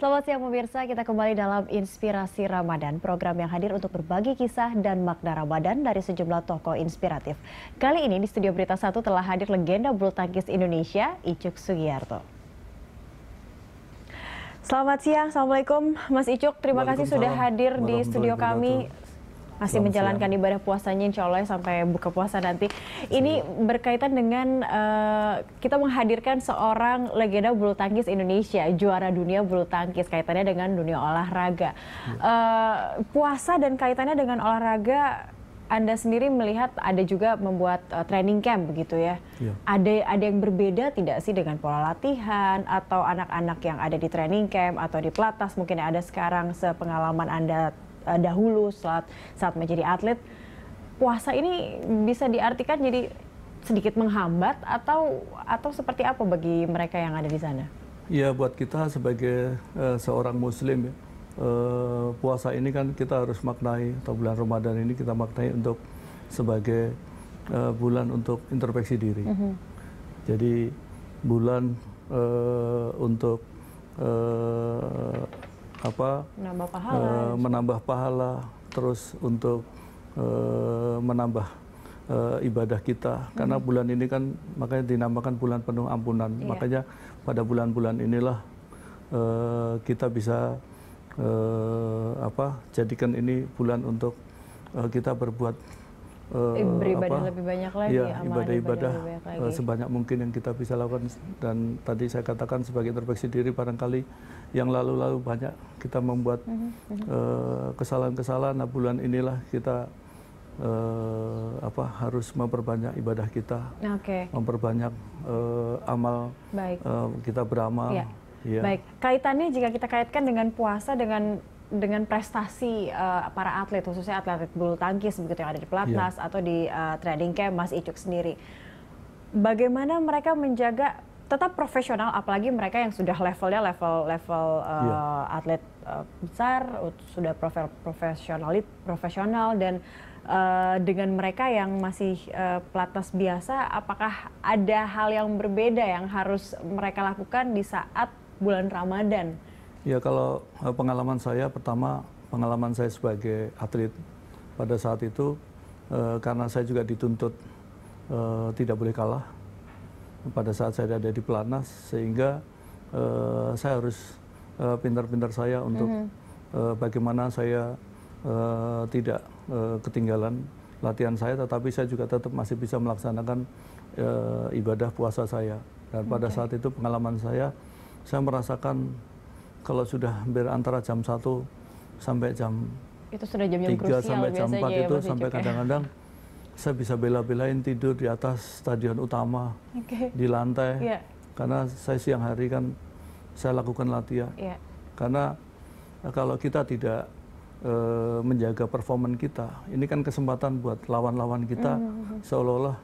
Selamat siang pemirsa, kita kembali dalam Inspirasi Ramadan, program yang hadir untuk berbagi kisah dan makna Ramadan dari sejumlah tokoh inspiratif. Kali ini di Studio Berita 1 telah hadir legenda bulu tangkis Indonesia, Icuk Sugiyarto. Selamat siang, Assalamualaikum Mas Icuk, terima kasih sudah hadir di studio kami masih Selamat menjalankan siang. ibadah puasanya insya Allah ya, sampai buka puasa nanti. Ini berkaitan dengan uh, kita menghadirkan seorang legenda bulu tangkis Indonesia, juara dunia bulu tangkis, kaitannya dengan dunia olahraga. Ya. Uh, puasa dan kaitannya dengan olahraga, Anda sendiri melihat ada juga membuat uh, training camp begitu ya. ya. Ada ada yang berbeda tidak sih dengan pola latihan atau anak-anak yang ada di training camp atau di pelatnas mungkin ada sekarang sepengalaman Anda Eh, dahulu saat saat menjadi atlet puasa ini bisa diartikan jadi sedikit menghambat atau atau seperti apa bagi mereka yang ada di sana? Iya buat kita sebagai uh, seorang muslim ya uh, puasa ini kan kita harus maknai atau bulan Ramadan ini kita maknai untuk sebagai uh, bulan untuk introspeksi diri. Mm -hmm. Jadi bulan uh, untuk apa menambah pahala, uh, menambah pahala terus untuk uh, menambah uh, ibadah kita hmm. karena bulan ini kan makanya dinamakan bulan penuh ampunan iya. makanya pada bulan-bulan inilah uh, kita bisa uh, apa jadikan ini bulan untuk uh, kita berbuat Eh, ibadah beribadah apa, lebih banyak lagi ya, ibadah-ibadah lagi. Eh, sebanyak mungkin yang kita bisa lakukan dan tadi saya katakan sebagai introspeksi diri barangkali yang lalu-lalu banyak kita membuat mhm, mhm. Eh, kesalahan-kesalahan uh, nah bulan inilah kita uh, apa harus memperbanyak ibadah kita okay. memperbanyak uh, amal Baik. Uh, kita beramal ya. Ya. Baik, kaitannya jika kita kaitkan dengan puasa dengan dengan prestasi uh, para atlet khususnya atlet bulu tangkis begitu yang ada di iya. pelatnas yeah. atau di uh, training camp Mas Icuk sendiri. Bagaimana mereka menjaga tetap profesional apalagi mereka yang sudah levelnya level level uh, eh, yeah. atlet uh, besar sudah profil profesional profesional dan uh, dengan mereka yang masih uh, pelatnas biasa apakah ada hal yang berbeda yang harus mereka lakukan di saat bulan Ramadan? Ya kalau eh, pengalaman saya pertama pengalaman saya sebagai atlet pada saat itu e, karena saya juga dituntut e, tidak boleh kalah pada saat saya ada di pelatnas sehingga e, saya harus pintar-pintar saya untuk mm -hmm. bagaimana saya tidak ketinggalan latihan saya tetapi saya juga tetap masih bisa melaksanakan ibadah puasa saya dan pada okay. saat itu pengalaman saya saya merasakan kalau sudah hampir antara jam 1 sampai jam itu sudah jam -jam 3 sampai jam 4 ya, itu sampai ya. kadang-kadang saya bisa bela-belain tidur di atas stadion utama okay. di lantai yeah. karena saya siang hari kan saya lakukan latihan yeah. karena eh, kalau kita tidak e, menjaga performan kita ini kan kesempatan buat lawan-lawan kita mm -hmm. seolah-olah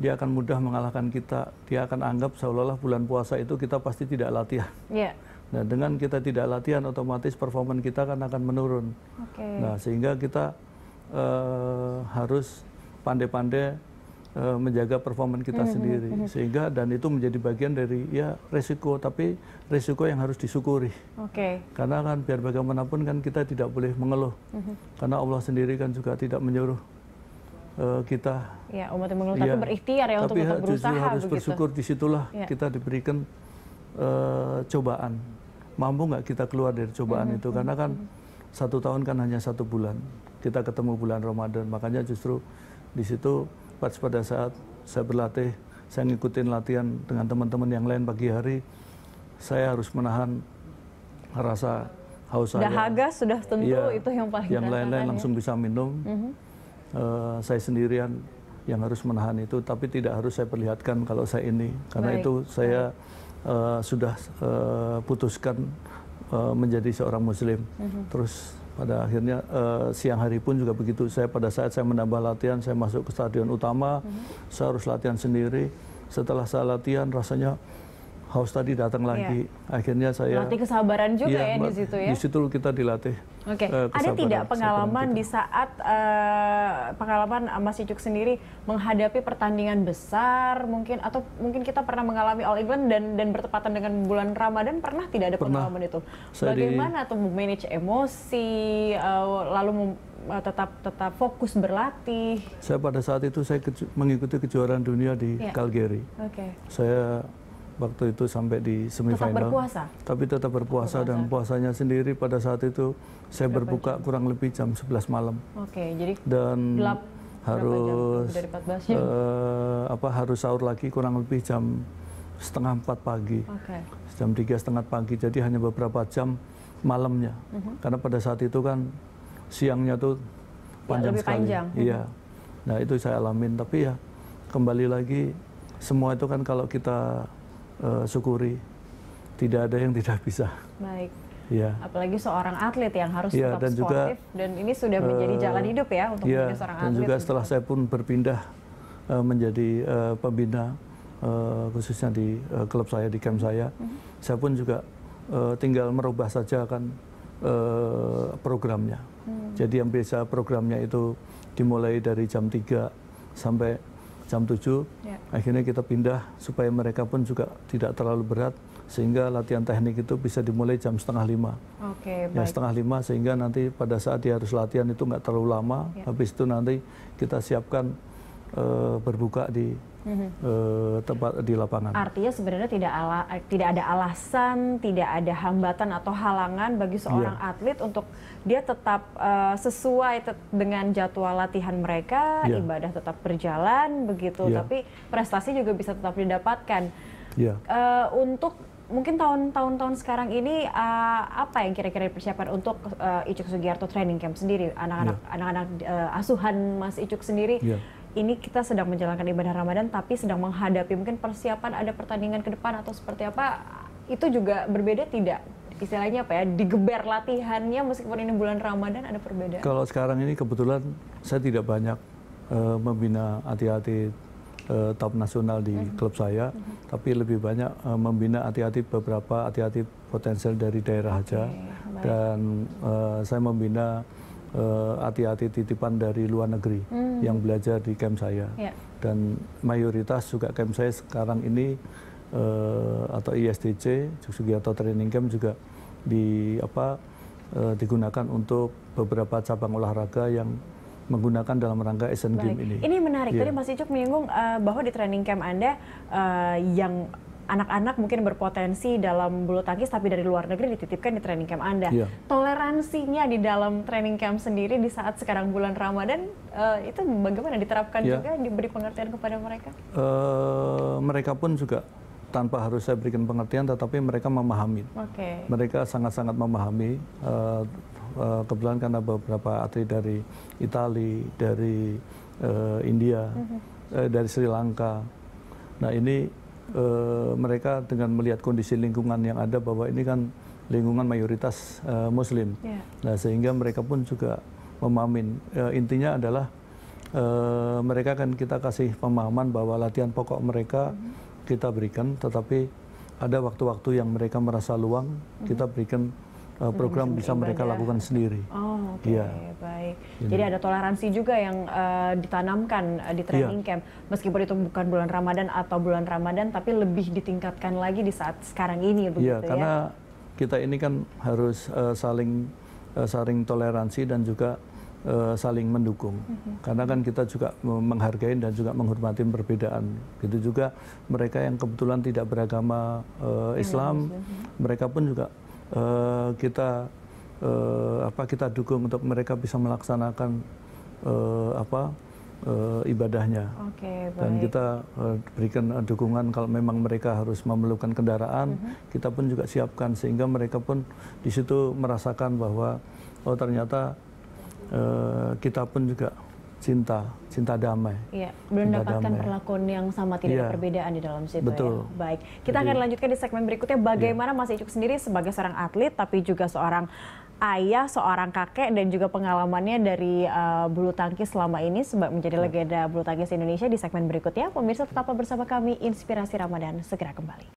dia akan mudah mengalahkan kita dia akan anggap seolah-olah bulan puasa itu kita pasti tidak latihan yeah Nah, dengan kita tidak latihan, otomatis performa kita kan akan menurun. Okay. Nah, sehingga kita uh, harus pandai-pandai uh, menjaga performa kita hmm sendiri. Sehingga dan itu menjadi bagian dari ya resiko, tapi resiko yang harus disyukuri. Okay. Karena kan biar bagaimanapun kan kita tidak boleh mengeluh, hmm karena Allah sendiri kan juga tidak menyuruh eh, kita. Ya, umat yang mengeluh ya, tapi iya. berikhtiar ya tapi ya, untuk tetap berusaha. Tapi harus begitu. bersyukur disitulah ya. kita diberikan uh, cobaan mampu nggak kita keluar dari cobaan mm -hmm. itu karena kan satu tahun kan hanya satu bulan kita ketemu bulan Ramadan makanya justru di situ pas pada saat saya berlatih saya ngikutin latihan dengan teman-teman yang lain pagi hari saya harus menahan rasa haus sudah saya. sudah tentu ya, itu yang paling Yang lain-lain ya. langsung bisa minum. Mm -hmm. uh, saya sendirian yang harus menahan itu, tapi tidak harus saya perlihatkan kalau saya ini, karena Baik. itu saya Baik Eh, sudah uh, putuskan uh, menjadi seorang muslim. Uh mhm. -huh. Terus pada akhirnya uh, siang hari pun juga begitu. Saya pada saat saya menambah latihan, saya masuk ke stadion utama, uh mhm. -huh. saya harus latihan sendiri. Setelah saya latihan rasanya haus tadi datang iya. lagi. Akhirnya saya latih kesabaran juga ya, ya di situ ya. Di situ kita dilatih. Oke. Okay. Uh, eh, Ada tidak pengalaman di saat uh, pengalaman Mas Icuk sendiri menghadapi pertandingan besar mungkin atau mungkin kita pernah mengalami All Event dan dan bertepatan dengan bulan Ramadan pernah tidak ada pernah. pengalaman itu? Saya Bagaimana di... tuh manage emosi uh, lalu tetap tetap fokus berlatih. Saya pada saat itu saya keju mengikuti kejuaraan dunia di yeah. Calgary. Okay. Saya waktu itu sampai di semifinal. Tetap berpuasa? Tapi tetap berpuasa, berpuasa. dan puasanya sendiri pada saat itu saya Berapa berbuka jam? kurang lebih jam 11 malam. Oke, jadi dan gelap harus jam? Uh, apa harus sahur lagi kurang lebih jam setengah empat pagi, okay. jam tiga setengah pagi. Jadi hanya beberapa jam malamnya, uh mhm. -huh. karena pada saat itu kan siangnya tuh ya, panjang ya, lebih sekali. Panjang. Mhm. Iya, nah itu saya alamin. Tapi ya kembali lagi semua itu kan kalau kita uh, syukuri. Tidak ada yang tidak bisa. Baik. Ya. Apalagi seorang atlet yang harus ya, tetap dan sportif juga, dan ini sudah menjadi uh, jalan hidup ya untuk ya, seorang atlet. Dan juga gitu. setelah saya pun berpindah uh, menjadi uh, pembina uh, khususnya di uh, klub saya di camp saya, uh mhm. -huh. saya pun juga uh, tinggal merubah saja kan uh, programnya. Hmm. Jadi yang biasa programnya itu dimulai dari jam 3 sampai jam 7 yeah. akhirnya kita pindah supaya mereka pun juga tidak terlalu berat sehingga latihan teknik itu bisa dimulai jam setengah lima okay, ya setengah lima sehingga nanti pada saat dia harus latihan itu nggak terlalu lama yeah. habis itu nanti kita siapkan uh, berbuka di Mm-hmm. uh, tempat di lapangan. Artinya sebenarnya tidak ala, eh, tidak ada alasan, tidak ada hambatan atau halangan bagi iya. seorang yeah. atlet untuk dia tetap uh, sesuai te- dengan jadwal latihan mereka, yeah. ibadah tetap berjalan begitu, yeah. tapi prestasi juga bisa tetap didapatkan. Yeah. Iya. Uh, untuk mungkin tahun-tahun sekarang ini uh, apa yang kira-kira dipersiapkan untuk uh, Icuk Sugiarto training camp sendiri, anak-anak yeah. anak-anak uh, asuhan Mas Icuk sendiri? Yeah ini kita sedang menjalankan ibadah Ramadan tapi sedang menghadapi mungkin persiapan ada pertandingan ke depan atau seperti apa itu juga berbeda tidak istilahnya apa ya digeber latihannya meskipun ini bulan Ramadan ada perbedaan kalau sekarang ini kebetulan saya tidak banyak uh, membina hati-hati uh, top nasional di mm -hmm. klub saya mm -hmm. tapi lebih banyak uh, membina hati-hati beberapa hati-hati potensial dari daerah okay, aja baik. dan uh, saya membina Eh, hati-hati uh, titipan dari luar negeri hmm. yang belajar di camp saya yeah. dan mayoritas juga camp saya sekarang ini uh, atau ISTC atau Training Camp juga di apa uh, digunakan untuk beberapa cabang olahraga yang menggunakan dalam rangka Asian Games ini. Ini menarik. Yeah. Tadi Mas Icuk menyinggung uh, bahwa di training camp Anda uh, yang anak-anak mungkin berpotensi dalam bulu tangkis tapi dari luar negeri dititipkan di training camp Anda. Yeah. Toleransinya di dalam training camp sendiri di saat sekarang bulan Ramadan uh, itu bagaimana diterapkan yeah. juga diberi pengertian kepada mereka? Uh, mereka pun juga tanpa harus saya berikan pengertian tetapi mereka memahami. Okay. Mereka sangat-sangat memahami uh, kebetulan karena beberapa atlet dari Italia, dari uh, India, uh mhm. -huh. eh, dari Sri Lanka. Nah, ini e, mereka dengan melihat kondisi lingkungan yang ada bahwa ini kan lingkungan mayoritas e, Muslim. Yeah. Nah sehingga mereka pun juga memamin. E, intinya adalah e, mereka kan kita kasih pemahaman bahwa latihan pokok mereka mm -hmm. kita berikan, tetapi ada waktu-waktu yang mereka merasa luang mm -hmm. kita mhm. berikan Eh, hmm, program bisa mereka ya. lakukan sendiri. Oh, oke. Okay. Ya. Baik. Ini. Iya. Jadi ada toleransi juga yang uh, ditanamkan uh, di iya. training ya. camp. Meskipun itu bukan bulan Ramadan atau bulan Ramadan tapi lebih ditingkatkan lagi di saat sekarang ini iya, begitu ya. karena kita ini kan harus uh, saling uh, saling toleransi dan juga saling mendukung. Mm -hmm. Karena kan kita juga menghargai dan juga menghormati perbedaan. Gitu juga mereka yang kebetulan tidak beragama uh, Islam, mm -hmm. mereka pun juga Eh, kita uh, apa kita dukung untuk mereka bisa melaksanakan uh, apa uh, ibadahnya. Okay, baik. Dan kita uh, berikan dukungan kalau memang mereka harus memerlukan kendaraan, uh-huh. kita pun juga siapkan sehingga mereka pun di situ merasakan bahwa oh ternyata uh, kita pun juga cinta, cinta damai. Iya, belum cinta dapatkan damai. perlakuan yang sama, tidak ya. ada perbedaan di dalam situ ya. Betul. ya. Baik, kita Jadi, akan lanjutkan di segmen berikutnya iya. bagaimana ya. Mas Icuk sendiri sebagai seorang atlet tapi juga seorang ayah, seorang kakek dan juga pengalamannya dari uh, bulu tangkis selama ini sebab menjadi ya. legenda bulu tangkis Indonesia di segmen berikutnya. Pemirsa tetap bersama kami Inspirasi Ramadan segera kembali.